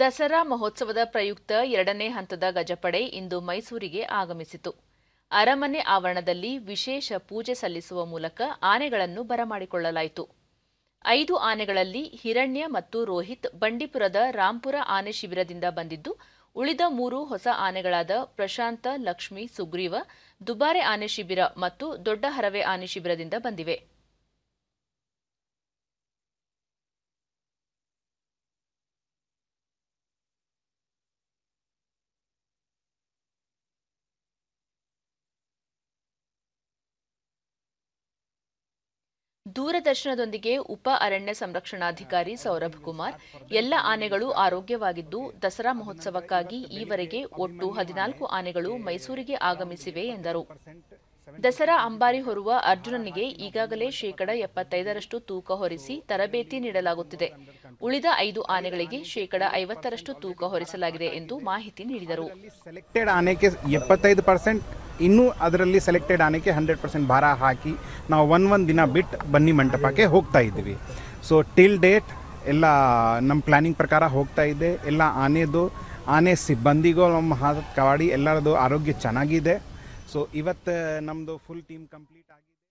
ದಸರಾ ಮಹೋತ್ಸವದ ಪ್ರಯುಕ್ತ ಎರಡನೇ ಹಂತದ ಗಜಪಡೆ ಇಂದು ಮೈಸೂರಿಗೆ ಆಗಮಿಸಿತು ಅರಮನೆ ಆವರಣದಲ್ಲಿ ವಿಶೇಷ ಪೂಜೆ ಸಲ್ಲಿಸುವ ಮೂಲಕ ಆನೆಗಳನ್ನು ಬರಮಾಡಿಕೊಳ್ಳಲಾಯಿತು ಐದು ಆನೆಗಳಲ್ಲಿ ಹಿರಣ್ಯ ಮತ್ತು ರೋಹಿತ್ ಬಂಡೀಪುರದ ರಾಂಪುರ ಆನೆ ಶಿಬಿರದಿಂದ ಬಂದಿದ್ದು ಉಳಿದ ಮೂರು ಹೊಸ ಆನೆಗಳಾದ ಪ್ರಶಾಂತ ಲಕ್ಷ್ಮಿ ಸುಗ್ರೀವ ದುಬಾರೆ ಆನೆ ಶಿಬಿರ ಮತ್ತು ದೊಡ್ಡ ಹರವೆ ಆನೆ ಶಿಬಿರದಿಂದ ಬಂದಿವೆ ದೂರದರ್ಶನದೊಂದಿಗೆ ಉಪ ಅರಣ್ಯ ಸಂರಕ್ಷಣಾಧಿಕಾರಿ ಸೌರಭ್ ಕುಮಾರ್ ಎಲ್ಲ ಆನೆಗಳು ಆರೋಗ್ಯವಾಗಿದ್ದು ದಸರಾ ಮಹೋತ್ಸವಕ್ಕಾಗಿ ಈವರೆಗೆ ಒಟ್ಟು ಹದಿನಾಲ್ಕು ಆನೆಗಳು ಮೈಸೂರಿಗೆ ಆಗಮಿಸಿವೆ ಎಂದರು ದಸರಾ ಅಂಬಾರಿ ಹೊರುವ ಅರ್ಜುನನಿಗೆ ಈಗಾಗಲೇ ಶೇಕಡ ಎಪ್ಪತ್ತೈದರಷ್ಟು ತೂಕ ಹೊರಿಸಿ ತರಬೇತಿ ನೀಡಲಾಗುತ್ತಿದೆ ಉಳಿದ ಐದು ಆನೆಗಳಿಗೆ ಶೇಕಡ ಐವತ್ತರಷ್ಟು ತೂಕ ಹೊರಿಸಲಾಗಿದೆ ಎಂದು ಮಾಹಿತಿ ನೀಡಿದರು ಸೆಲೆಕ್ಟೆಡ್ ಆನೆಗೆ ಎಪ್ಪತ್ತೈದು ಪರ್ಸೆಂಟ್ ಇನ್ನೂ ಅದರಲ್ಲಿ ಸೆಲೆಕ್ಟೆಡ್ ಆನೆಗೆ ಹಂಡ್ರೆಡ್ ಪರ್ಸೆಂಟ್ ಭಾರ ಹಾಕಿ ನಾವು ಒನ್ ಒಂದು ದಿನ ಬಿಟ್ಟು ಬನ್ನಿ ಮಂಟಪಕ್ಕೆ ಹೋಗ್ತಾ ಇದ್ದೀವಿ ಸೊ ಟಿಲ್ ಡೇಟ್ ಎಲ್ಲ ನಮ್ಮ ಪ್ಲಾನಿಂಗ್ ಪ್ರಕಾರ ಹೋಗ್ತಾ ಇದೆ ಎಲ್ಲ ಆನೆದು ಆನೆ ಸಿಬ್ಬಂದಿಗೂ ನಮ್ಮ ಕವಾಡಿ ಎಲ್ಲರದು ಆರೋಗ್ಯ ಚೆನ್ನಾಗಿದೆ ಸೊ ಇವತ್ತು ನಮ್ಮದು ಫುಲ್ ಟೀಮ್ ಕಂಪ್ಲೀಟ್ ಆಗಿದೆ